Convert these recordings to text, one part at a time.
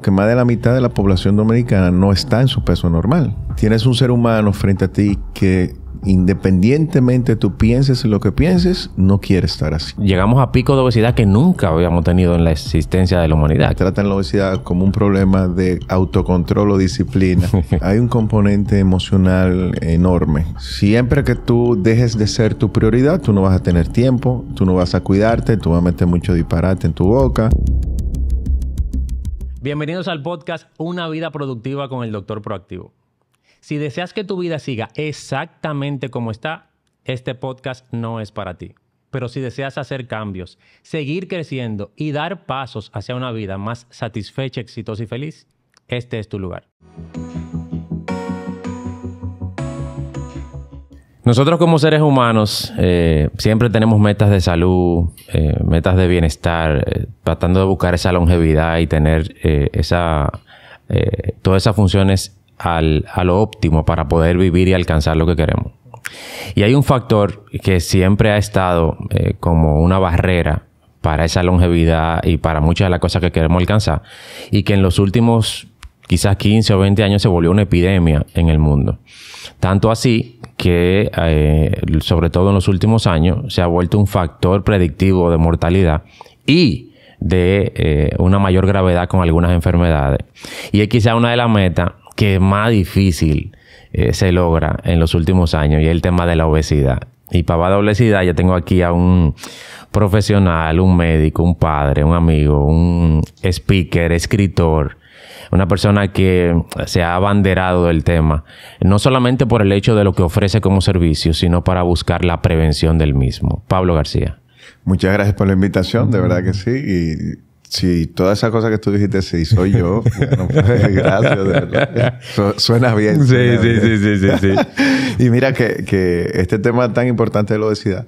que más de la mitad de la población dominicana no está en su peso normal. Tienes un ser humano frente a ti que independientemente tú pienses lo que pienses, no quiere estar así. Llegamos a picos de obesidad que nunca habíamos tenido en la existencia de la humanidad. Tratan la obesidad como un problema de autocontrol o disciplina. Hay un componente emocional enorme. Siempre que tú dejes de ser tu prioridad, tú no vas a tener tiempo, tú no vas a cuidarte, tú vas a meter mucho disparate en tu boca. Bienvenidos al podcast Una vida productiva con el Doctor Proactivo. Si deseas que tu vida siga exactamente como está, este podcast no es para ti. Pero si deseas hacer cambios, seguir creciendo y dar pasos hacia una vida más satisfecha, exitosa y feliz, este es tu lugar. Nosotros como seres humanos eh, siempre tenemos metas de salud, eh, metas de bienestar, eh, tratando de buscar esa longevidad y tener esa, todas esas funciones a lo óptimo para poder vivir y alcanzar lo que queremos. Y hay un factor que siempre ha estado como una barrera para esa longevidad y para muchas de las cosas que queremos alcanzar y que en los últimos quizás 15 o 20 años se volvió una epidemia en el mundo. Tanto así que, eh, sobre todo en los últimos años, se ha vuelto un factor predictivo de mortalidad y de eh, una mayor gravedad con algunas enfermedades. Y es quizás una de las metas que más difícil eh, se logra en los últimos años y es el tema de la obesidad. Y para la obesidad ya tengo aquí a un profesional, un médico, un padre, un amigo, un speaker, escritor, una persona que se ha abanderado del tema, no solamente por el hecho de lo que ofrece como servicio, sino para buscar la prevención del mismo. Pablo García. Muchas gracias por la invitación, de verdad que sí. Y si toda todas esas que tú dijiste, sí, soy yo. Pues, gracias, de verdad. suena bien. sí, sí, sí, sí, sí, y mira que, este tema tan importante de la obesidad,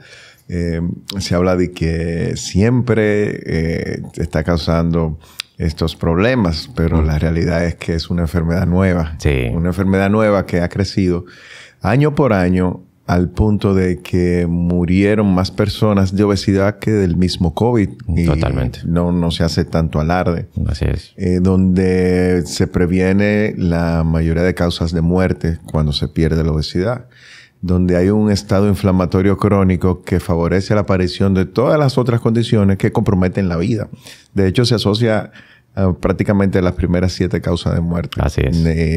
eh, se habla de que siempre eh, está causando estos problemas, pero la realidad es que es una enfermedad nueva. Una enfermedad nueva que ha crecido año por año al punto de que murieron más personas de obesidad que del mismo COVID. Y Totalmente. No, no se hace tanto alarde. Así es. Eh, donde se previene la mayoría de causas de muerte cuando se pierde la obesidad. Donde hay un estado inflamatorio crónico que favorece la aparición de todas las otras condiciones que comprometen la vida. De hecho, se asocia Ah, prácticamente las primeras siete causas de muerte.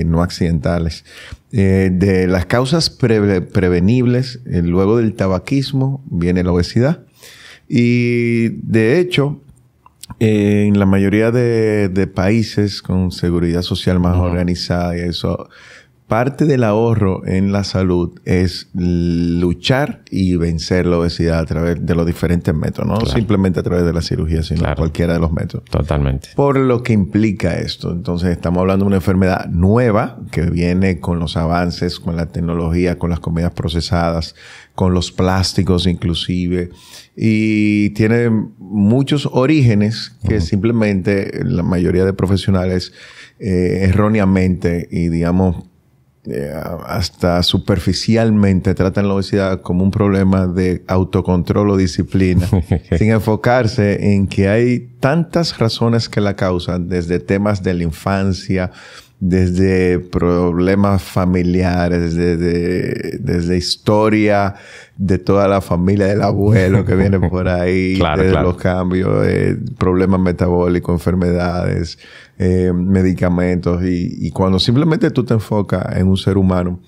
no accidentales. Eh, de las causas prevenibles, eh, luego del tabaquismo viene la obesidad. Y de hecho, en la mayoría de, países con seguridad social más organizada y eso, parte del ahorro en la salud es luchar y vencer la obesidad a través de los diferentes métodos, no simplemente a través de la cirugía, sino cualquiera de los métodos. Totalmente. Por lo que implica esto. Entonces, estamos hablando de una enfermedad nueva que viene con los avances, con la tecnología, con las comidas procesadas, con los plásticos inclusive, y tiene muchos orígenes que simplemente la mayoría de profesionales eh, erróneamente y digamos eh, hasta superficialmente tratan la obesidad como un problema de autocontrol o disciplina, sin enfocarse en que hay tantas razones que la causan, desde temas de la infancia, desde problemas familiares, desde, desde historia de toda la familia del abuelo que viene por ahí, los cambios, eh, problemas metabólicos, enfermedades, eh, medicamentos. Y, cuando simplemente tú te enfocas en un ser humano,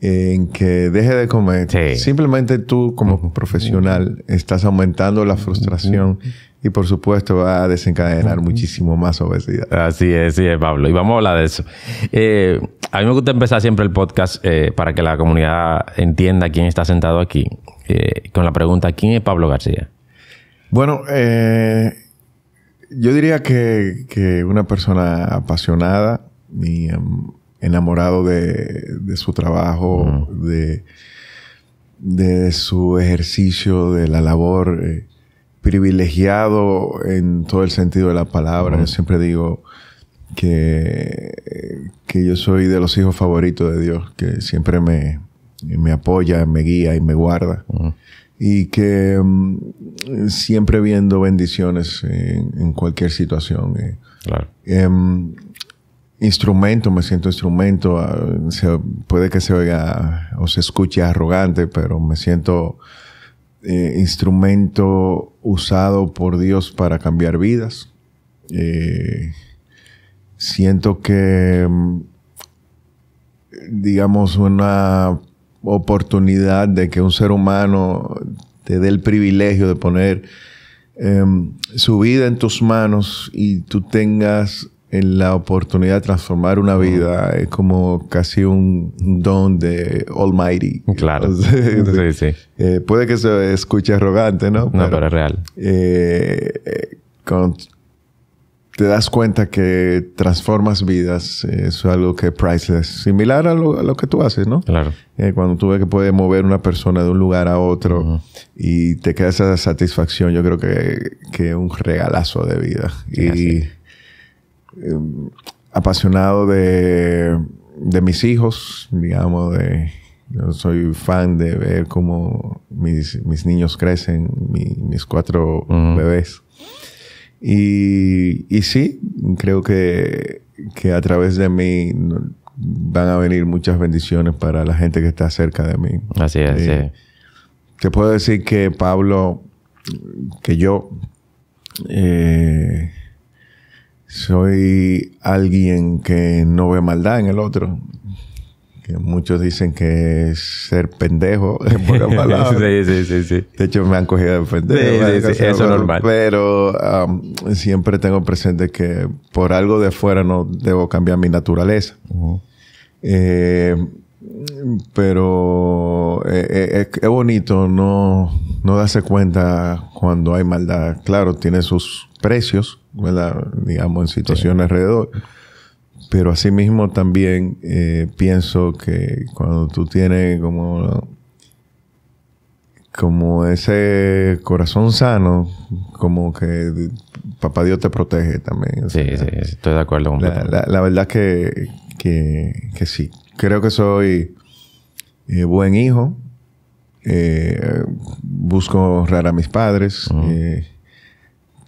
en que deje de comer. Simplemente tú como profesional estás aumentando la frustración y por supuesto va a desencadenar muchísimo más obesidad. Así es, sí es, Pablo. Y vamos a hablar de eso. Eh, a mí me gusta empezar siempre el podcast eh, para que la comunidad entienda quién está sentado aquí, eh, con la pregunta, ¿quién es Pablo García? Bueno, yo diría que, que, una persona apasionada y em, enamorado de, su trabajo, de, de, su ejercicio, de la labor privilegiado en todo el sentido de la palabra. Yo siempre digo que, que, yo soy de los hijos favoritos de Dios, que siempre me, apoya, me guía y me guarda. Y que mm, siempre viendo bendiciones en, cualquier situación. Eh. Em, instrumento, me siento instrumento. Ah, puede que se oiga o se escuche arrogante, pero me siento eh, instrumento usado por Dios para cambiar vidas. Eh, siento que, mm, digamos, una oportunidad de que un ser humano te dé el privilegio de poner em, su vida en tus manos y tú tengas en la oportunidad de transformar una vida es como casi un don de Almighty. Claro. sí, sí. Eh, puede que se escuche arrogante, ¿no? Pero, no, pero es real. Eh, eh te das cuenta que transformas vidas, eh, es algo que es priceless, similar a lo, que tú haces, ¿no? Claro. cuando tú ves que puedes mover una persona de un lugar a otro y te queda esa satisfacción, yo creo que es un regalazo de vida. y Em, apasionado de, de, mis hijos, digamos, de, yo soy fan de ver cómo mis, niños crecen, mis cuatro bebés. Y, y, sí, creo que, que a través de mí van a venir muchas bendiciones para la gente que está cerca de mí. Así es. Eh, te puedo decir que Pablo, que yo, eh, soy alguien que no ve maldad en el otro. Que muchos dicen que es ser pendejo, en pocas palabras. sí, sí, sí, sí, De hecho, me han cogido de pendejo. eso es normal. Pero um, siempre tengo presente que por algo de fuera no debo cambiar mi naturaleza. Eh, pero eh, eh, es, bonito no, no darse cuenta cuando hay maldad. Claro, tiene sus precios, ¿verdad? digamos, en situaciones alrededor. Pero asimismo también eh, pienso que cuando tú tienes como, como ese corazón sano, como que papá Dios te protege también. sí, sí, estoy de acuerdo con la, la, verdad que, sí. Creo que soy eh, buen hijo. Eh, busco honrar a mis padres.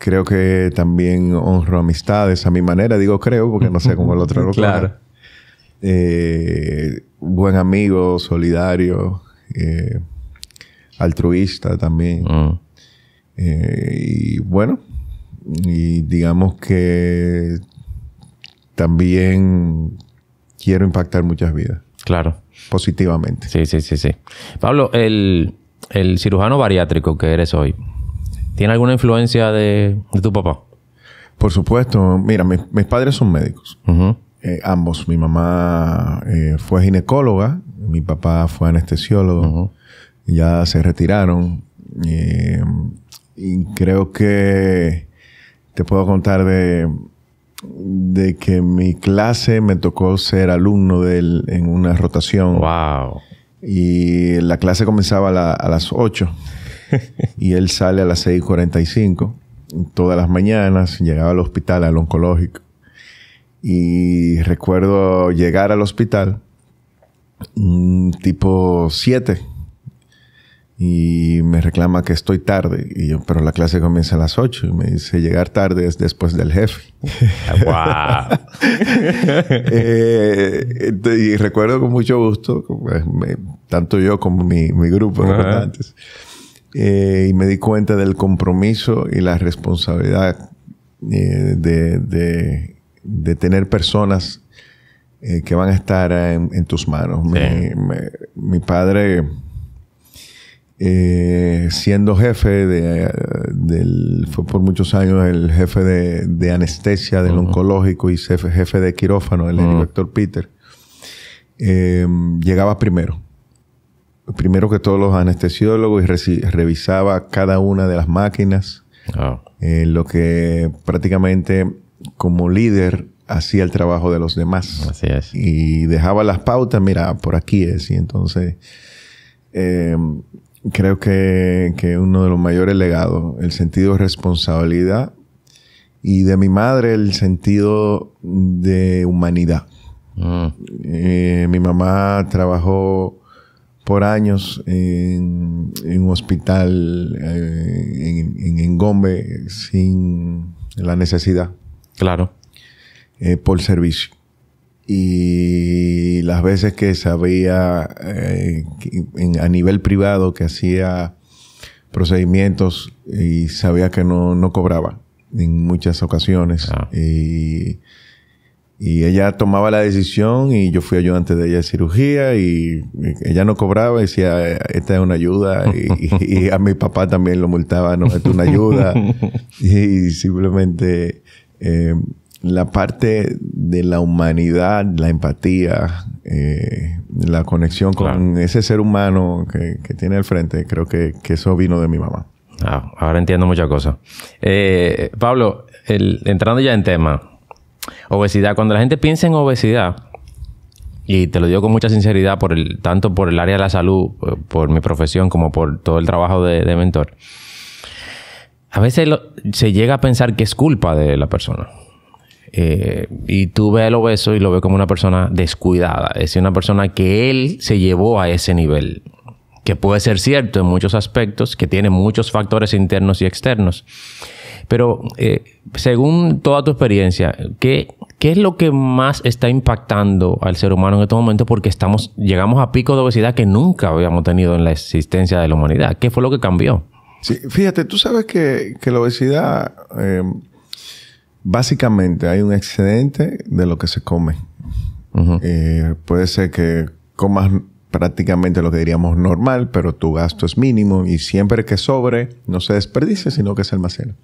Creo que también honro amistades a mi manera. Digo creo porque no sé cómo el otro lo claro. Eh, buen amigo, solidario, eh, altruista también. Mm. Eh, y bueno, y digamos que también quiero impactar muchas vidas. Claro. Positivamente. Sí, sí, sí, sí. Pablo, el, el cirujano bariátrico que eres hoy, ¿Tiene alguna influencia de, tu papá? Por supuesto. Mira, mis padres son médicos. Eh, ambos. Mi mamá eh, fue ginecóloga. Mi papá fue anestesiólogo. Ya se retiraron. Eh, y creo que te puedo contar de, de que mi clase me tocó ser alumno en una rotación. ¡Wow! Y la clase comenzaba a, a las 8. y él sale a las 6.45 todas las mañanas, llegaba al hospital, al oncológico. Y recuerdo llegar al hospital tipo 7 y me reclama que estoy tarde. Y yo, pero la clase comienza a las 8 y me dice, llegar tarde es después del jefe. Ah, eh, y recuerdo con mucho gusto, eh, tanto yo como mi, mi grupo de uh eh, y me di cuenta del compromiso y la responsabilidad eh, de, tener personas eh, que van a estar en, tus manos. Mi, padre, siendo jefe de, fue por muchos años el jefe de, anestesia del oncológico y jefe, de quirófano, el director Peter, llegaba primero primero que todos los anestesiólogos y revisaba cada una de las máquinas. Eh, lo que prácticamente como líder hacía el trabajo de los demás. Y dejaba las pautas, mira, por aquí es. Y entonces em, creo que, uno de los mayores legados, el sentido de responsabilidad y de mi madre el sentido de humanidad. Mm. Eh, mi mamá trabajó por años en, un hospital eh, en, en sin la necesidad. Claro. Eh, por servicio. Y las veces que sabía eh, a nivel privado que hacía procedimientos y sabía que no, cobraba en muchas ocasiones. Ah. Y ella tomaba la decisión y yo fui ayudante de ella de cirugía y ella no cobraba decía, esta es una ayuda. Y, a mi papá también lo multaba, no, es una ayuda. y simplemente eh, la parte de la humanidad, la empatía, eh, la conexión con ese ser humano que, tiene al frente, creo que, eso vino de mi mamá. Ah, ahora entiendo muchas cosas. Eh, Pablo, entrando ya en tema, obesidad. Cuando la gente piensa en obesidad, y te lo digo con mucha sinceridad, por el, tanto por el área de la salud, eh, por, mi profesión, como por todo el trabajo de, mentor, a veces se llega a pensar que es culpa de la persona. Eh, y tú ves al obeso y lo ves como una persona descuidada, es una persona que él se llevó a ese nivel, que puede ser cierto en muchos aspectos, que tiene muchos factores internos y externos. Pero eh, según toda tu experiencia, ¿qué, ¿qué es lo que más está impactando al ser humano en este momento? Porque estamos, llegamos a picos de obesidad que nunca habíamos tenido en la existencia de la humanidad. ¿Qué fue lo que cambió? Sí, fíjate, tú sabes que, la obesidad, eh, básicamente hay un excedente de lo que se come. Eh, puede ser que comas prácticamente lo que diríamos normal, pero tu gasto es mínimo y siempre que sobre no se desperdicia, sino que se almacena.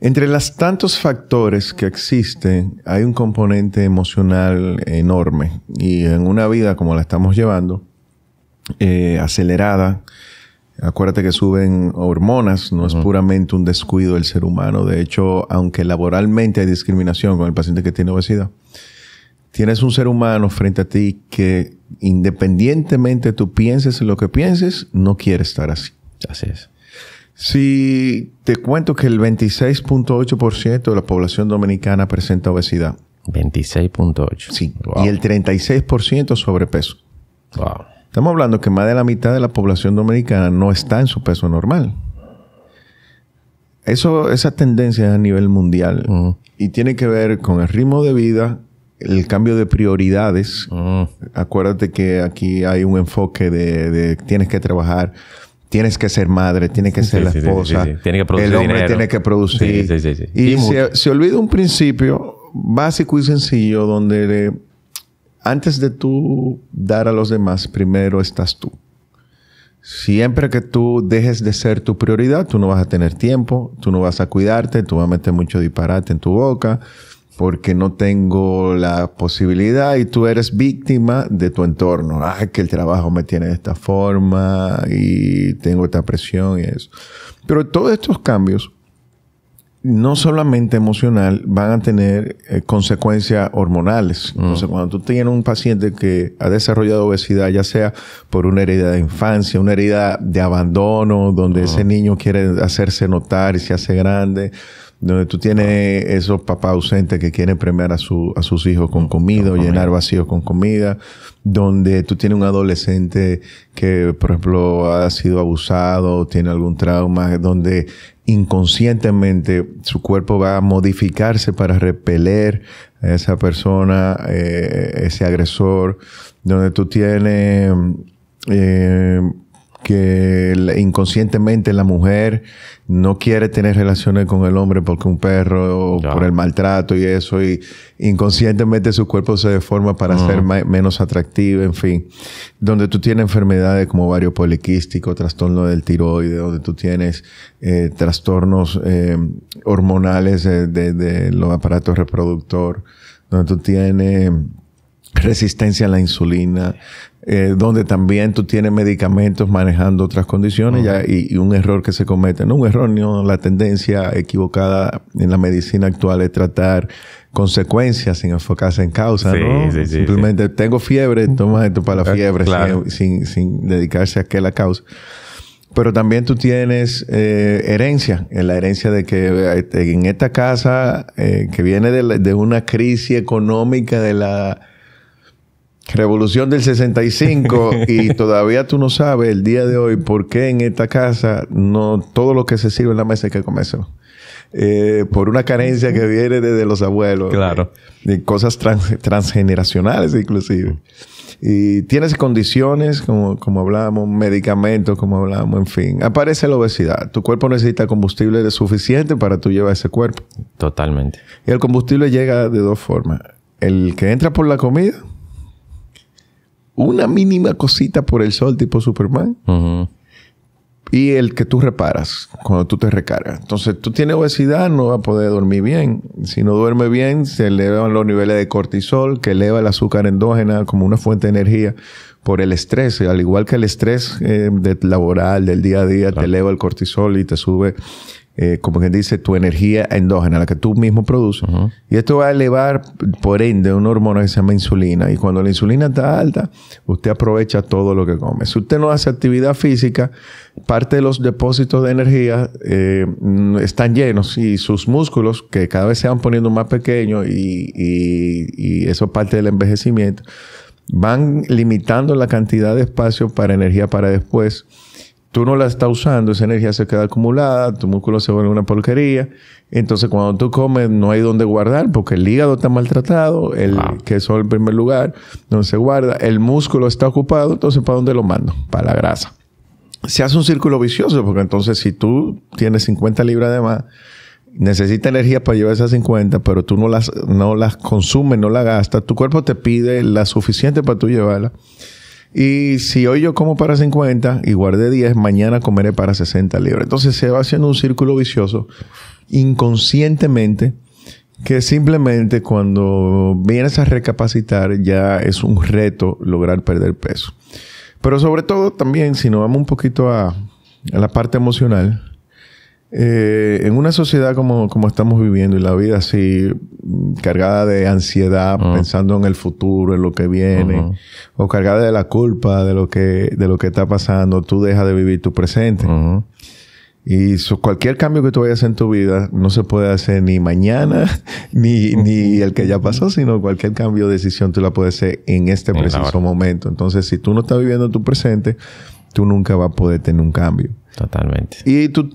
Entre los tantos factores que existen, hay un componente emocional enorme y en una vida como la estamos llevando, eh, acelerada, acuérdate que suben hormonas, no es puramente un descuido del ser humano, de hecho, aunque laboralmente hay discriminación con el paciente que tiene obesidad, tienes un ser humano frente a ti que independientemente tú pienses lo que pienses, no quiere estar así. Así es. Si te cuento que el 26.8% de la población dominicana presenta obesidad. 26.8. Sí. Y el 36% sobrepeso. Wow. Estamos hablando que más de la mitad de la población dominicana no está en su peso normal. Eso, esa tendencia es a nivel mundial y tiene que ver con el ritmo de vida, el cambio de prioridades. Mm. Acuérdate que aquí hay un enfoque de, tienes que trabajar, tienes que ser madre, tienes que ser la esposa, que producir el hombre tiene que producir. Y, se, olvida un principio básico y sencillo donde antes de tú dar a los demás, primero estás tú. Siempre que tú dejes de ser tu prioridad, tú no vas a tener tiempo, tú no vas a cuidarte, tú vas a meter mucho disparate en tu boca porque no tengo la posibilidad y tú eres víctima de tu entorno. Ah, que el trabajo me tiene de esta forma y tengo esta presión y eso. Pero todos estos cambios, no solamente emocional, van a tener eh, consecuencias hormonales. Mm. Entonces, cuando tú tienes un paciente que ha desarrollado obesidad, ya sea por una herida de infancia, una herida de abandono, donde ah. ese niño quiere hacerse notar y se hace grande, donde tú tienes esos papás ausentes que quieren premiar a, su, a sus hijos con comida o llenar vacíos con comida, donde tú tienes un adolescente que, por ejemplo, ha sido abusado, tiene algún trauma, donde inconscientemente su cuerpo va a modificarse para repeler a esa persona, eh, ese agresor, donde tú tienes... Eh, que inconscientemente la mujer no quiere tener relaciones con el hombre porque un perro, o por el maltrato y eso, y inconscientemente su cuerpo se deforma para ser menos atractivo, en fin. Donde tú tienes enfermedades como vario poliquístico, trastorno del tiroides, donde tú tienes eh, trastornos eh, hormonales de, de, los aparatos reproductor, donde tú tienes resistencia a la insulina, eh, donde también tú tienes medicamentos manejando otras condiciones y, un error que se comete. No un error, no, la tendencia equivocada en la medicina actual es tratar consecuencias sin enfocarse en causa, ¿no? Simplemente tengo fiebre, toma esto para la fiebre, sin, dedicarse a que la causa. Pero también tú tienes eh, herencia, en la herencia de que eh, en esta casa que viene de una crisis económica de la Revolución del 65 y todavía tú no sabes el día de hoy por qué en esta casa no todo lo que se sirve en la mesa hay que comer eh, por una carencia que viene desde los abuelos. Claro. De cosas transgeneracionales inclusive. Y tienes condiciones, como, como hablábamos, medicamentos, como hablábamos, en fin. Aparece la obesidad. Tu cuerpo necesita combustible suficiente para tú llevar ese cuerpo. Totalmente. Y el combustible llega de dos formas. El que entra por la comida una mínima cosita por el sol tipo Superman. Y el que tú reparas cuando tú te recargas. Entonces, tú tienes obesidad, no vas a poder dormir bien. Si no duerme bien, se elevan los niveles de cortisol, que eleva el azúcar endógena como una fuente de energía por el estrés. Al igual que el estrés eh, laboral, del día a día, te eleva el cortisol y te sube eh, como quien dice, tu energía endógena, la que tú mismo produces. Y esto va a elevar, por ende, un hormona que se llama insulina. Y cuando la insulina está alta, usted aprovecha todo lo que come. Si usted no hace actividad física, parte de los depósitos de energía eh, mm, están llenos y sus músculos, que cada vez se van poniendo más pequeños y, y eso es parte del envejecimiento, van limitando la cantidad de espacio para energía para después tú no la estás usando, esa energía se queda acumulada, tu músculo se vuelve una porquería. Entonces, cuando tú comes, no hay dónde guardar porque el hígado está maltratado, el que ah. queso el primer lugar, donde se guarda, el músculo está ocupado, entonces, ¿para dónde lo mando? Para la grasa. Se hace un círculo vicioso porque entonces, si tú tienes 50 libras de más, necesita energía para llevar esas 50, pero tú no las, no las consumes, no las gastas, tu cuerpo te pide la suficiente para tú llevarla. Y si hoy yo como para 50 y guardé 10, mañana comeré para 60 libras. Entonces se va haciendo un círculo vicioso inconscientemente que simplemente cuando vienes a recapacitar ya es un reto lograr perder peso. Pero sobre todo también si nos vamos un poquito a, a la parte emocional, eh, en una sociedad como, como, estamos viviendo y la vida así cargada de ansiedad, pensando en el futuro, en lo que viene, o cargada de la culpa de lo que, de lo que está pasando, tú dejas de vivir tu presente. Y cualquier cambio que tú vayas en tu vida no se puede hacer ni mañana, ni, ni el que ya pasó, sino cualquier cambio de decisión tú la puedes hacer en este preciso momento. Entonces, si tú no estás viviendo tu presente, tú nunca vas a poder tener un cambio. Totalmente. Y tú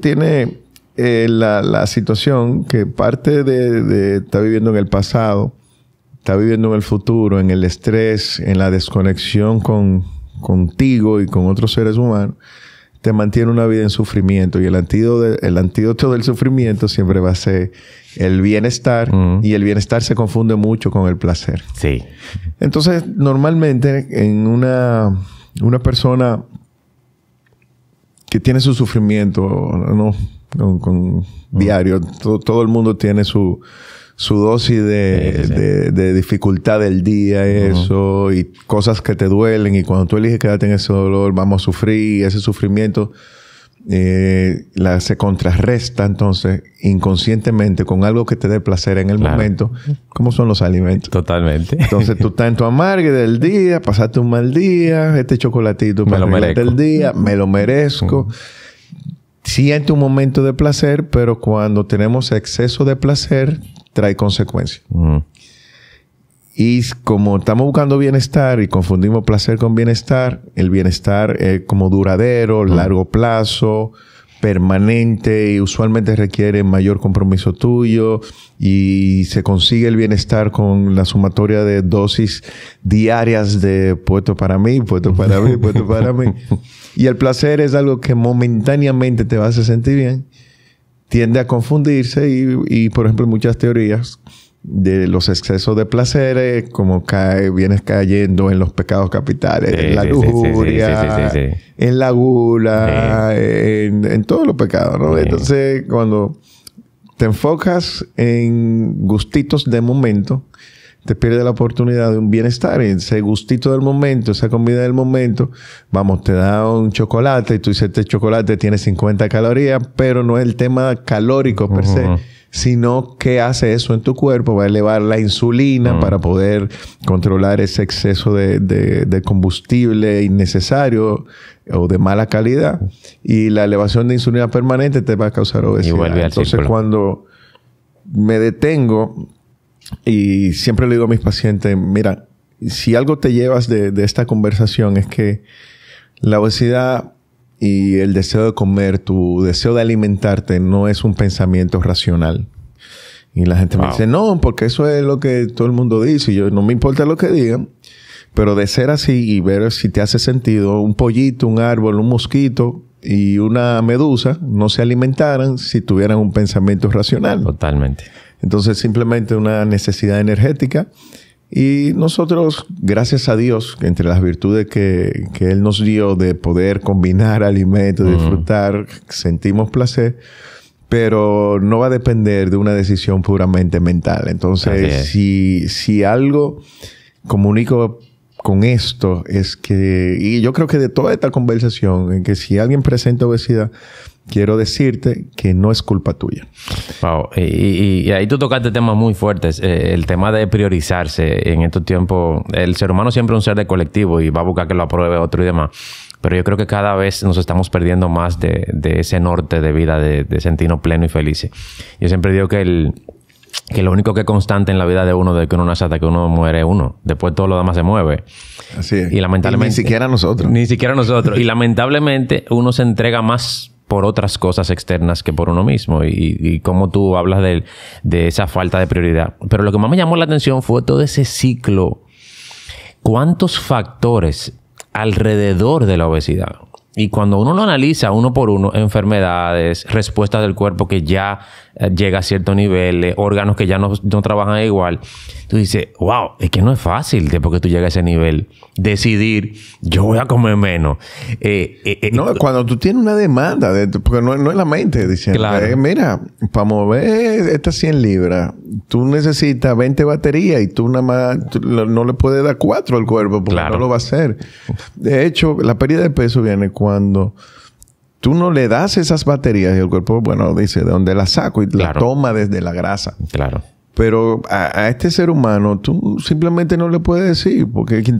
tienes eh, la, situación que parte de, de está viviendo en el pasado, está viviendo en el futuro, en el estrés, en la desconexión con, contigo y con otros seres humanos, te mantiene una vida en sufrimiento. Y el antídoto, el antídoto del sufrimiento siempre va a ser el bienestar. Y el bienestar se confunde mucho con el placer. Sí. Entonces, normalmente en una, una persona que tiene su sufrimiento, ¿no? Con, diario. Todo, el mundo tiene su, su dosis de, de, dificultad del día, eso, y cosas que te duelen, y cuando tú eliges quedarte en ese dolor, vamos a sufrir, ese sufrimiento eh, la, se contrarresta entonces inconscientemente con algo que te dé placer en el momento, como son los alimentos. Totalmente. Entonces tú estás en tu amargue del día, pasaste un mal día, este chocolatito me lo merezco. día, me lo merezco. Mm. Siente un momento de placer, pero cuando tenemos exceso de placer, trae consecuencias. Mm. Y como estamos buscando bienestar y confundimos placer con bienestar, el bienestar es como duradero, largo plazo, permanente y usualmente requiere mayor compromiso tuyo y se consigue el bienestar con la sumatoria de dosis diarias de puesto para mí, puesto para mí, puesto para mí. Y el placer es algo que momentáneamente te vas a sentir bien, tiende a confundirse y, y por ejemplo, muchas teorías de los excesos de placeres, como cae, vienes cayendo en los pecados capitales, en la lujuria, en la gula, en, todos los pecados, ¿no? Entonces, cuando te enfocas en gustitos de momento, te pierdes la oportunidad de un bienestar. en ese gustito del momento, esa comida del momento, vamos, te da un chocolate y tú dices, este chocolate tiene 50 calorías, pero no es el tema calórico per se sino que hace eso en tu cuerpo, va a elevar la insulina mm. para poder controlar ese exceso de, combustible innecesario o de mala calidad, y la elevación de insulina permanente te va a causar obesidad. Entonces cuando me detengo, y siempre le digo a mis pacientes, mira, si algo te llevas de, de esta conversación es que la obesidad y el deseo de comer, tu deseo de alimentarte no es un pensamiento racional. Y la gente me dice, no, porque eso es lo que todo el mundo dice. Y yo, no me importa lo que digan, pero de ser así y ver si te hace sentido, un pollito, un árbol, un mosquito y una medusa no se alimentaran si tuvieran un pensamiento racional. Totalmente. Entonces, simplemente una necesidad energética y nosotros, gracias a Dios, entre las virtudes que, que Él nos dio de poder combinar alimentos, disfrutar, sentimos placer, pero no va a depender de una decisión puramente mental. Entonces, si, si algo comunico con esto es que, y yo creo que de toda esta conversación, en que si alguien presenta obesidad, quiero decirte que no es culpa tuya. Wow. Y, ahí tú tocaste temas muy fuertes. Eh, el tema de priorizarse en estos tiempos. El ser humano siempre es un ser de colectivo y va a buscar que lo apruebe otro y demás. Pero yo creo que cada vez nos estamos perdiendo más de, ese norte de vida, de, sentirnos pleno y felices. Yo siempre digo que el, que lo único que es constante en la vida de uno de que uno nace hasta que uno muere uno. Después todo lo demás se mueve. Así es. Y lamentablemente. ni siquiera nosotros. Ni siquiera nosotros. y lamentablemente uno se entrega más por otras cosas externas que por uno mismo y, como cómo tú hablas de, de, esa falta de prioridad. Pero lo que más me llamó la atención fue todo ese ciclo. ¿Cuántos factores alrededor de la obesidad? Y cuando uno lo analiza uno por uno, enfermedades, respuestas del cuerpo que ya eh, llega a ciertos niveles, eh, órganos que ya no, trabajan igual. Tú dices, wow, es que no es fácil después que tú llegas a ese nivel decidir, yo voy a comer menos. Eh, no, cuando tú tienes una demanda, de, porque no, es la mente diciendo, mira, para mover estas 100 libras, tú necesitas 20 baterías y tú nada más no le puedes dar 4 al cuerpo porque no lo va a hacer. De hecho, la pérdida de peso viene cuando tú no le das esas baterías y el cuerpo, bueno, dice, ¿de dónde las saco? Y las la toma desde la grasa. Claro. Pero a, este ser humano tú simplemente no le puedes decir, porque ¿quién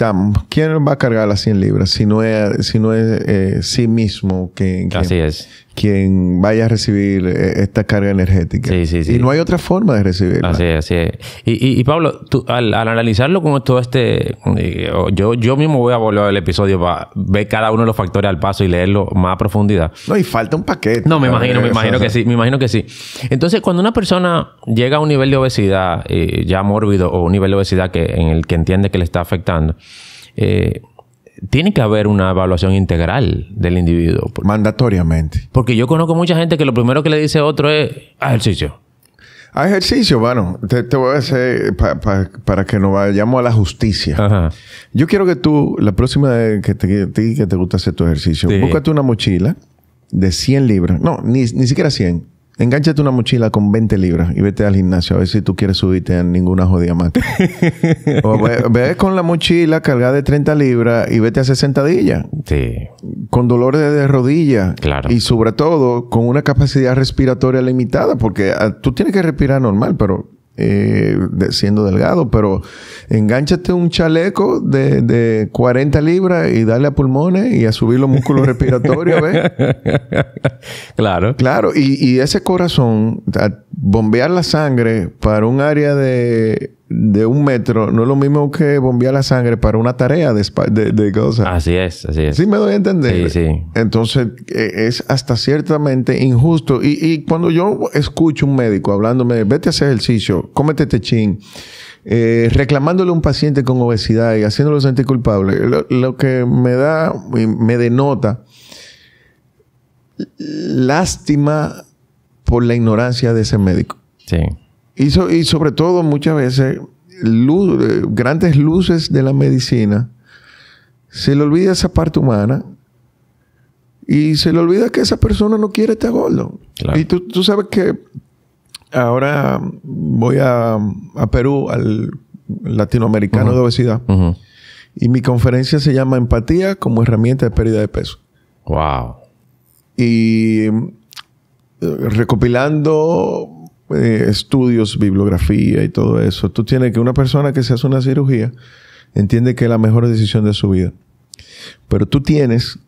va a cargar las 100 libras si no es, si no es eh, sí mismo que, que, Así es quien vaya a recibir eh, esta carga energética. Sí, sí, sí. Y no hay otra forma de recibirla. Así es, así es. Y, y, Pablo, al, analizarlo con todo este, eh, yo, yo mismo voy a volver al episodio para ver cada uno de los factores al paso y leerlo más a profundidad. No, y falta un paquete. No, me imagino, me imagino que sí, me imagino que sí. Entonces, cuando una persona llega a un nivel de obesidad eh, ya mórbido o un nivel de obesidad que, en el que entiende que le está afectando, eh, tiene que haber una evaluación integral del individuo. Mandatoriamente. Porque yo conozco mucha gente que lo primero que le dice otro es ejercicio. A ejercicio, bueno, te, voy a hacer para que nos vayamos a la justicia. Yo quiero que tú, la próxima vez que te, que te gusta hacer tu ejercicio, búscate una mochila de 100 libras. No, ni siquiera 100. Engánchate una mochila con 20 libras y vete al gimnasio a ver si tú quieres subirte a ninguna jodida máquina. o ve, con la mochila cargada de 30 libras y vete a 60 días. Sí. Con dolores de rodilla. Claro. Y sobre todo con una capacidad respiratoria limitada, porque ah, tú tienes que respirar normal, pero eh, siendo delgado, pero enganchate un chaleco de, de, 40 libras y dale a pulmones y a subir los músculos respiratorios, Claro. Claro, y, y ese corazón, bombear la sangre para un área de de un metro no es lo mismo que bombear la sangre para una tarea de, de, cosas. Así es, así es. Sí, me doy a entender. Sí, sí. Entonces, e, es hasta ciertamente injusto. Y, cuando yo escucho un médico hablándome, vete a hacer ejercicio, cómete este chin, eh, reclamándole a un paciente con obesidad y haciéndolo sentir culpable, lo, lo que me da, me denota lástima por la ignorancia de ese médico. Sí. Y, sobre todo muchas veces luz, eh, grandes luces de la medicina, se le olvida esa parte humana y se le olvida que esa persona no quiere estar gordo. Y tú, sabes que ahora voy a, a Perú, al latinoamericano de obesidad, y mi conferencia se llama Empatía como herramienta de pérdida de peso. Wow. Y eh, recopilando eh, estudios, bibliografía y todo eso, tú tienes que una persona que se hace una cirugía entiende que es la mejor decisión de su vida. Pero tú tienes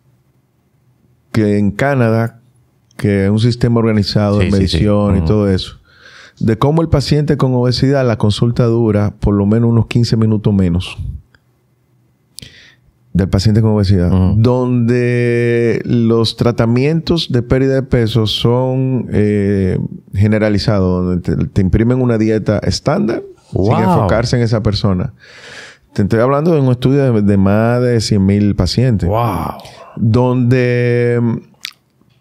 que en Canadá, que es un sistema organizado de medición y todo eso, de cómo el paciente con obesidad, la consulta dura por lo menos unos 15 minutos menos del paciente con obesidad, donde los tratamientos de pérdida de peso son eh, generalizados, donde te, imprimen una dieta estándar sin enfocarse en esa persona. Te estoy hablando de un estudio de, más de mil pacientes. Donde mm,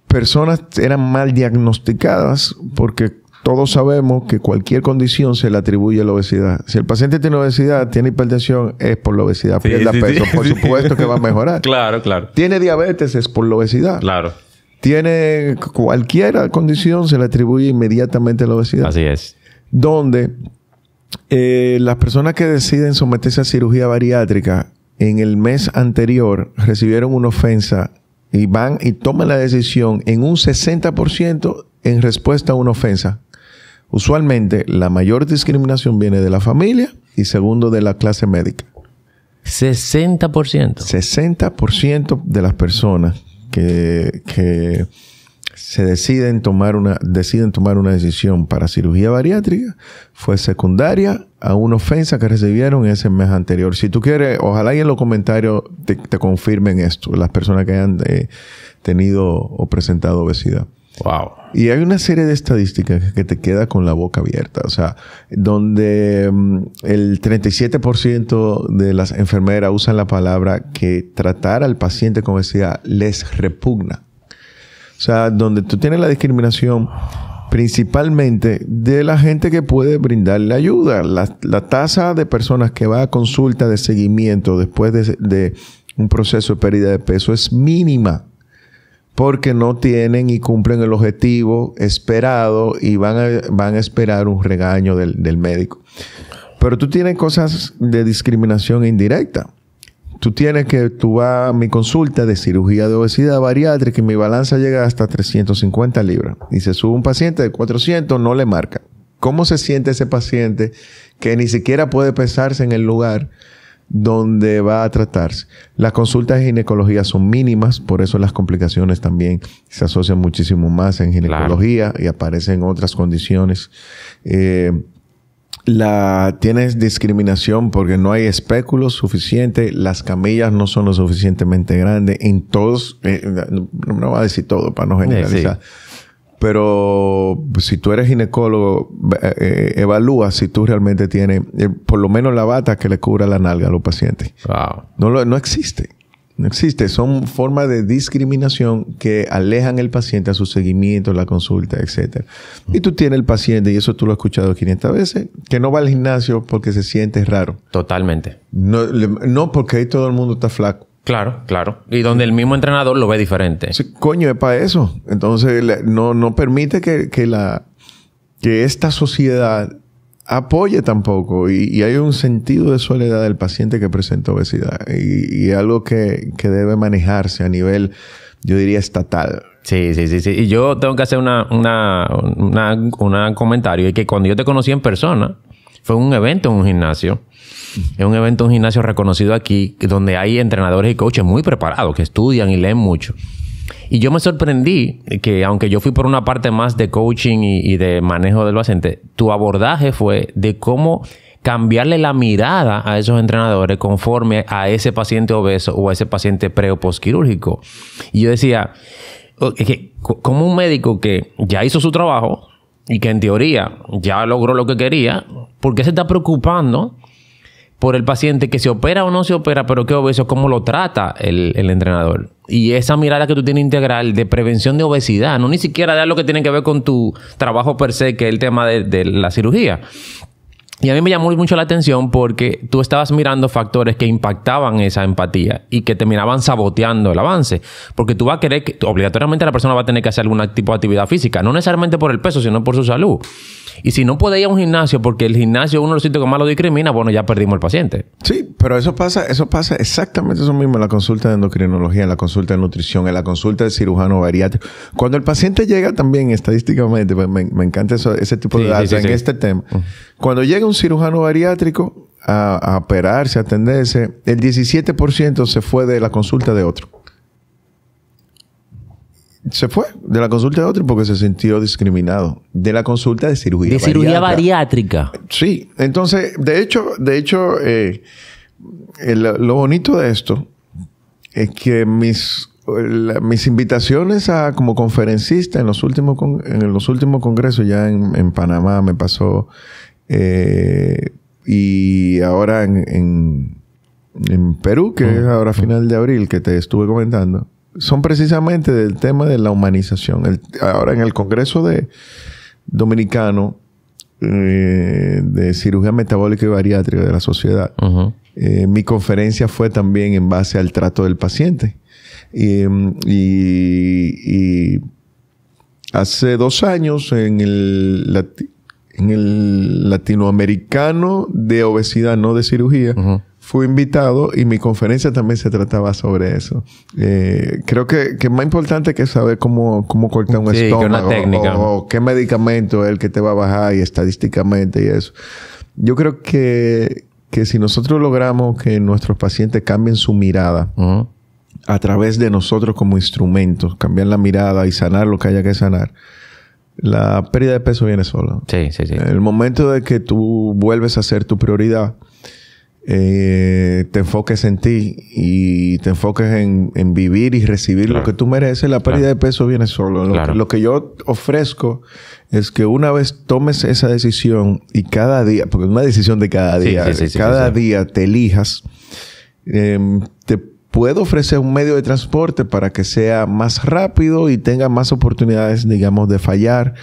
personas eran mal diagnosticadas porque todos sabemos que cualquier condición se le atribuye a la obesidad. Si el paciente tiene obesidad, tiene hipertensión, es por la obesidad. peso, por supuesto que va a mejorar. claro, claro. Tiene diabetes, es por la obesidad. Claro. Tiene cualquier condición, se le atribuye inmediatamente a la obesidad. Así es. Donde eh, las personas que deciden someterse a cirugía bariátrica en el mes anterior recibieron una ofensa y van y toman la decisión en un 60% en respuesta a una ofensa. Usualmente la mayor discriminación viene de la familia y segundo de la clase médica. 60%. 60% de las personas que, se deciden tomar, una, deciden tomar una decisión para cirugía bariátrica fue secundaria a una ofensa que recibieron ese mes anterior. Si tú quieres, ojalá y en los comentarios te, confirmen esto, las personas que han eh, tenido o presentado obesidad. Wow. Y hay una serie de estadísticas que te queda con la boca abierta, o sea, donde mm, el 37% de las enfermeras usan la palabra que tratar al paciente como decía, les repugna. O sea, donde tú tienes la discriminación principalmente de la gente que puede brindarle ayuda. La, tasa de personas que va a consulta de seguimiento después de un proceso de pérdida de peso es mínima porque no tienen y cumplen el objetivo esperado y van a, van a esperar un regaño del, del médico. Pero tú tienes cosas de discriminación indirecta. Tú tienes que, tú vas a mi consulta de cirugía de obesidad bariátrica y mi balanza llega hasta 350 libras. Y se sube un paciente de 400, no le marca. ¿Cómo se siente ese paciente que ni siquiera puede pesarse en el lugar donde va a tratarse. Las consultas de ginecología son mínimas, por eso las complicaciones también se asocian muchísimo más en ginecología y aparecen otras condiciones. Eh, la, tienes discriminación porque no hay espéculos suficiente, las camillas no son lo suficientemente grandes en todos, eh, no, va a decir todo para no generalizar. Pero si tú eres ginecólogo, eh, eh, evalúa si tú realmente tienes eh, por lo menos la bata que le cubra la nalga a los pacientes. Wow. No, no existe. No existe. Son formas de discriminación que alejan al paciente a su seguimiento, la consulta, etc. Y tú tienes el paciente, y eso tú lo has escuchado 500 veces, que no va al gimnasio porque se siente raro. Totalmente. No, no porque ahí todo el mundo está flaco. Claro, claro. Y donde el mismo entrenador lo ve diferente. coño, es para eso. Entonces, no, permite que, la, que esta sociedad apoye tampoco. Y, hay un sentido de soledad del paciente que presenta obesidad. Y, algo que, debe manejarse a nivel, yo diría, estatal. Sí, sí, sí, sí. Y yo tengo que hacer una, comentario. Y que cuando yo te conocí en persona, fue un evento en un gimnasio. Es un evento, un gimnasio reconocido aquí, donde hay entrenadores y coaches muy preparados, que estudian y leen mucho. Y yo me sorprendí que, aunque yo fui por una parte más de coaching y, de manejo del paciente, tu abordaje fue de cómo cambiarle la mirada a esos entrenadores conforme a ese paciente obeso o a ese paciente pre o postquirúrgico. Y yo decía, oh, como un médico que ya hizo su trabajo y que en teoría ya logró lo que quería, ¿por qué se está preocupando por el paciente que se opera o no se opera, pero qué obeso, cómo lo trata el, entrenador. Y esa mirada que tú tienes integral de prevención de obesidad, no ni siquiera de lo que tiene que ver con tu trabajo per se, que es el tema de, la cirugía. Y a mí me llamó mucho la atención porque tú estabas mirando factores que impactaban esa empatía y que terminaban saboteando el avance. Porque tú vas a querer que obligatoriamente la persona va a tener que hacer algún tipo de actividad física, no necesariamente por el peso, sino por su salud. Y si no puede ir a un gimnasio porque el gimnasio uno lo los sitios que más lo discrimina, bueno, ya perdimos el paciente. Sí, pero eso pasa, eso pasa exactamente eso mismo en la consulta de endocrinología, en la consulta de nutrición, en la consulta de cirujano bariátrico. Cuando el paciente llega también estadísticamente, pues, me, encanta ese tipo de datos en este tema. Cuando llega un cirujano bariátrico a, a operarse, a atenderse, el 17% se fue de la consulta de otro se fue de la consulta de otro porque se sintió discriminado. De la consulta de cirugía. De cirugía bariátrica. Sí, entonces, de hecho, de hecho eh, lo bonito de esto es que mis, mis invitaciones a, como conferencista en los últimos, en los últimos congresos, ya en, Panamá me pasó, eh, y ahora en, en, Perú, que mm. es ahora final de abril, que te estuve comentando son precisamente del tema de la humanización. ahora en el Congreso de Dominicano eh, de Cirugía Metabólica y Bariátrica de la Sociedad, eh, mi conferencia fue también en base al trato del paciente. Y, hace dos años en el, latinoamericano de obesidad, no de cirugía, fui invitado y mi conferencia también se trataba sobre eso. Eh, creo que, que, más importante que saber cómo, cómo cortar un estómago O, qué medicamento es el que te va a bajar y estadísticamente y eso. Yo creo que, que si nosotros logramos que nuestros pacientes cambien su mirada a través de nosotros como instrumentos, cambiar la mirada y sanar lo que haya que sanar, la pérdida de peso viene solo Sí, sí, sí. El momento de que tú vuelves a ser tu prioridad, eh, te enfoques en ti y te enfoques en, vivir y recibir lo que tú mereces, la pérdida de peso viene solo. Lo, que, yo ofrezco es que una vez tomes esa decisión y cada día, porque es una decisión de cada día, cada día te elijas, em, te puedo ofrecer un medio de transporte para que sea más rápido y tenga más oportunidades, digamos, de fallar